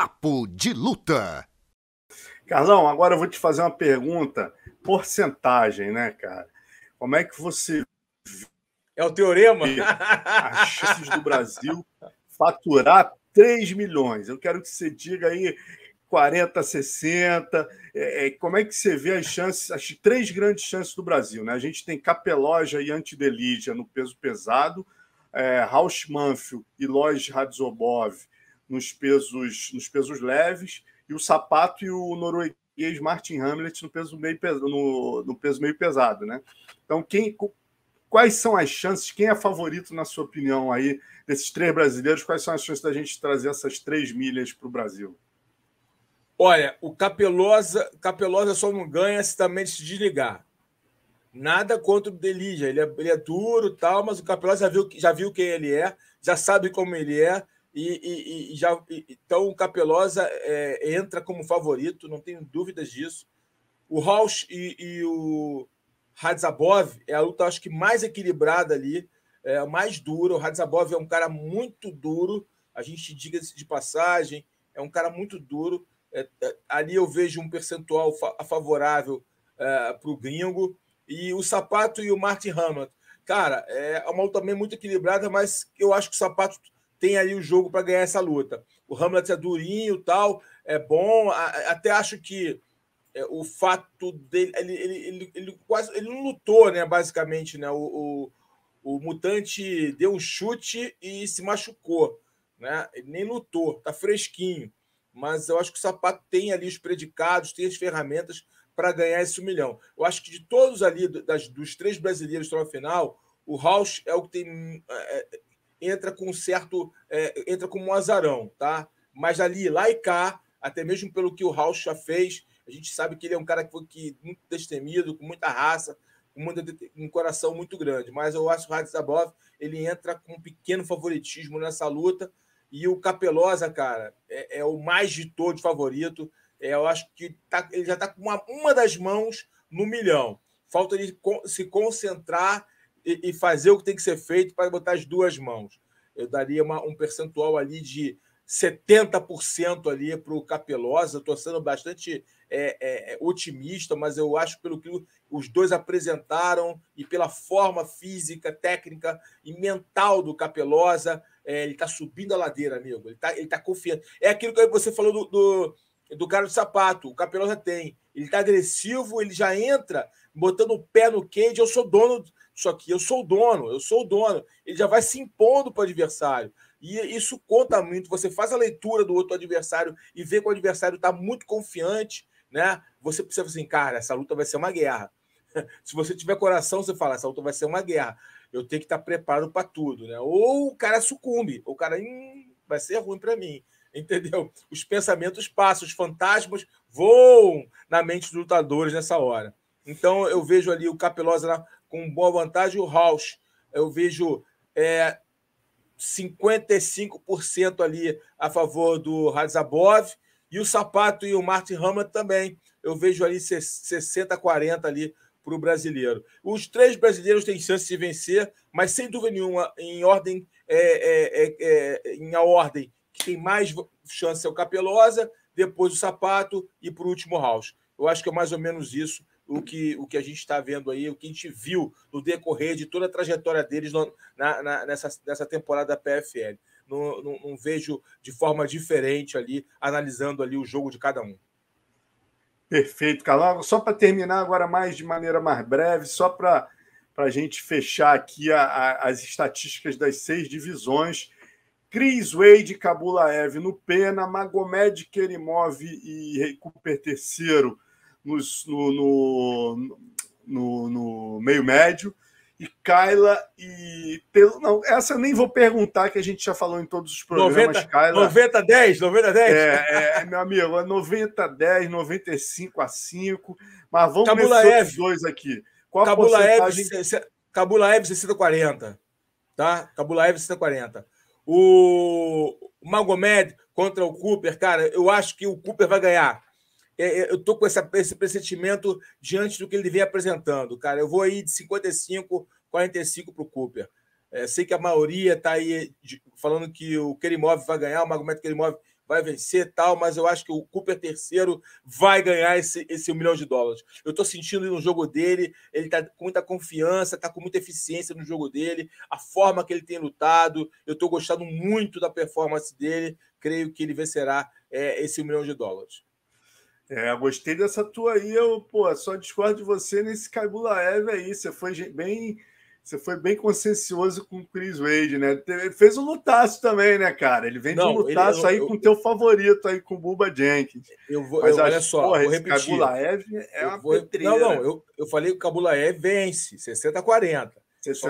Papo de Luta. Carlão, agora eu vou te fazer uma pergunta. Porcentagem, né, cara? Como é que você. É o teorema? As chances do Brasil faturar 3 milhões. Eu quero que você diga aí 40, 60. É, é, como é que você vê as chances, as três grandes chances do Brasil? Né? A gente tem Capeloja e Antidelígia no peso pesado, é, House e Lois Radzobov nos pesos, nos pesos leves, e o Sapato e o norueguês Martin Hamlet no peso meio, no, no peso meio pesado. Né? Então, quem, quais são as chances? Quem é favorito, na sua opinião, aí desses três brasileiros? Quais são as chances da gente trazer essas três milhas para o Brasil? Olha, o Capelosa, Capelosa só não ganha se também se desligar. Nada contra o Delija. Ele é, ele é duro tal, mas o Capelosa já viu, já viu quem ele é, já sabe como ele é, e, e, e já então o Capelosa é, entra como favorito, não tenho dúvidas disso. O Rausch e, e o Radzabov é a luta, acho que mais equilibrada ali, é, mais dura. O Radzabov é um cara muito duro, a gente diga-se de passagem, é um cara muito duro. É, é, ali eu vejo um percentual fa favorável é, para o gringo. E o Sapato e o Martin Hammond. Cara, é uma luta também muito equilibrada, mas eu acho que o Sapato tem aí o jogo para ganhar essa luta. O Hamlet é durinho tal, é bom. até acho que é, o fato dele. Ele, ele, ele, quase, ele não lutou, né? Basicamente, né? O, o, o mutante deu um chute e se machucou. Né? Ele nem lutou, tá fresquinho. Mas eu acho que o sapato tem ali os predicados, tem as ferramentas para ganhar esse milhão. Eu acho que de todos ali, das, dos três brasileiros que estão na final, o Rausch é o que tem. É, é entra com um certo. É, entra como um azarão, tá? Mas ali, lá e cá, até mesmo pelo que o Raul já fez, a gente sabe que ele é um cara que foi que, muito destemido, com muita raça, com muita, um coração muito grande. Mas eu acho que o Radzabov ele entra com um pequeno favoritismo nessa luta. E o Capelosa, cara, é, é o mais de todos favorito. É, eu acho que tá, ele já está com uma, uma das mãos no milhão. Falta ele se concentrar e, e fazer o que tem que ser feito para botar as duas mãos. Eu daria uma, um percentual ali de 70% ali para o Capelosa. Estou sendo bastante é, é, é, otimista, mas eu acho pelo que os dois apresentaram e pela forma física, técnica e mental do Capelosa, é, ele está subindo a ladeira, amigo. Ele está ele tá confiando É aquilo que você falou do, do, do cara do sapato. O Capelosa tem. Ele está agressivo, ele já entra botando o pé no cage. Eu sou dono só que eu sou o dono, eu sou o dono. Ele já vai se impondo para o adversário. E isso conta muito. Você faz a leitura do outro adversário e vê que o adversário está muito confiante, né? Você precisa assim, cara, essa luta vai ser uma guerra. Se você tiver coração, você fala, essa luta vai ser uma guerra. Eu tenho que estar tá preparado para tudo, né? Ou o cara sucumbe, ou o cara hum, vai ser ruim para mim entendeu? Os pensamentos passam, os fantasmas voam na mente dos lutadores nessa hora. Então eu vejo ali o Capelosa com boa vantagem o House. Eu vejo é, 55% ali a favor do Radzabov. e o Sapato e o Martin Hamlet também. Eu vejo ali 60-40 ali para o brasileiro. Os três brasileiros têm chance de vencer, mas sem dúvida nenhuma, em ordem, é, é, é, é em a ordem que tem mais chance é o Capelosa, depois o Sapato e por último o House. Eu acho que é mais ou menos isso o que, o que a gente está vendo aí, o que a gente viu no decorrer de toda a trajetória deles no, na, na, nessa, nessa temporada da PFL. Não, não, não vejo de forma diferente ali, analisando ali o jogo de cada um. Perfeito, Carlão. Só para terminar agora mais de maneira mais breve, só para a gente fechar aqui a, a, as estatísticas das seis divisões. Chris Wade, Kabulaev no Pena, Magomed Kerimov e Cooper terceiro nos, no, no, no, no meio médio e Kyla e pelo não, essa eu nem vou perguntar que a gente já falou em todos os programas, 90, Kyla. 90 10, 90 10. É, é meu amigo, é 90 10, 95 a 5, mas vamos Cabula ver esses dois aqui. Qual Cabula a porcentagem... Eve, Cabula Eve 640, tá? Cabula Eve 640. O Magomed contra o Cooper, cara, eu acho que o Cooper vai ganhar. É, é, eu estou com essa, esse pressentimento diante do que ele vem apresentando, cara. Eu vou aí de 55, 45 para o Cooper. É, sei que a maioria está aí de, falando que o Kerimov vai ganhar, o Magomed Kerimov vai vencer tal, mas eu acho que o Cooper terceiro vai ganhar esse, esse milhão de dólares. Eu estou sentindo no jogo dele, ele está com muita confiança, está com muita eficiência no jogo dele, a forma que ele tem lutado, eu estou gostando muito da performance dele, creio que ele vencerá é, esse milhão de dólares. É, gostei dessa tua aí. Eu, pô, só discordo de você nesse Caibula Eve aí. Você foi bem. Você foi bem consciencioso com o Chris Wade, né? Ele fez um lutaço também, né, cara? Ele vem não, de um lutaço ele, eu, aí eu, com o teu favorito aí, com o Buba Jenkins. Eu vou, Mas eu, acho, olha só, porra, vou repetir. Cabula Ev é eu uma Não, não, eu, eu falei que o Cabula Ev vence, 60-40. 60-40, isso que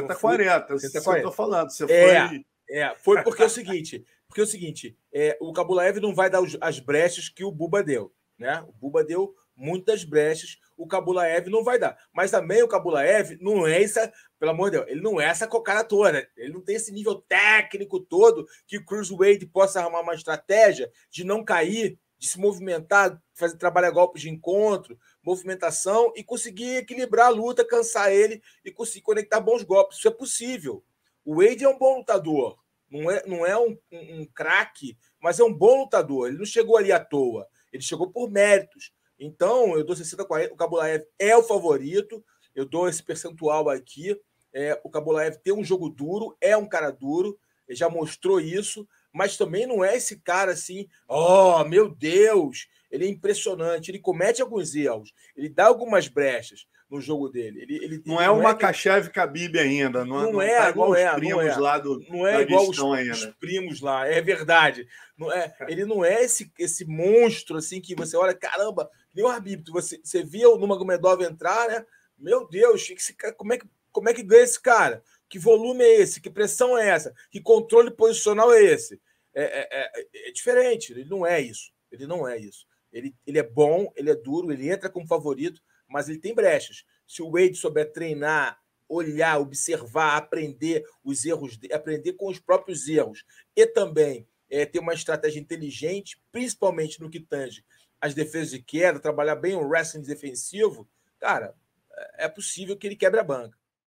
eu tô falando. Você é, foi... É, foi porque é o seguinte, porque é o seguinte, é, o Cabula Ev não vai dar os, as brechas que o Buba deu. Né? O Buba deu muitas brechas, o Kabulaev não vai dar. Mas também o Kabulaev não é essa, pelo amor de Deus, ele não é essa cocada toda, né? ele não tem esse nível técnico todo que o Wade possa arrumar uma estratégia de não cair, de se movimentar, fazer trabalhar golpes de encontro, movimentação e conseguir equilibrar a luta, cansar ele e conseguir conectar bons golpes. Isso é possível. O Wade é um bom lutador, não é, não é um, um, um craque, mas é um bom lutador. Ele não chegou ali à toa. Ele chegou por méritos. Então, eu dou 60 a 40. O Kabulaev é o favorito. Eu dou esse percentual aqui. É, o Kabulaev tem um jogo duro, é um cara duro, já mostrou isso, mas também não é esse cara assim, oh, meu Deus, ele é impressionante, ele comete alguns erros, ele dá algumas brechas, no jogo dele. Ele, ele não, é é não é o Makachev é que... Khabib ainda, não, não, não é, tá igual é, não os primos não lá do Não é igual os, ainda. os primos lá, é verdade. Não é, ele não é esse, esse monstro assim que você olha, caramba, nem o arbítrio. Você, você via o Nurmagomedov entrar, né? Meu Deus, como, é que, como é que ganha esse cara? Que volume é esse? Que pressão é essa? Que controle posicional é esse? É, é, é diferente, ele não é isso. Ele não é isso. Ele, ele é bom, ele é duro, ele entra como favorito, mas ele tem brechas. Se o Wade souber treinar, olhar, observar, aprender os erros, aprender com os próprios erros e também é, ter uma estratégia inteligente, principalmente no que tange as defesas de queda, trabalhar bem o wrestling defensivo, cara, é possível que ele quebre a banca.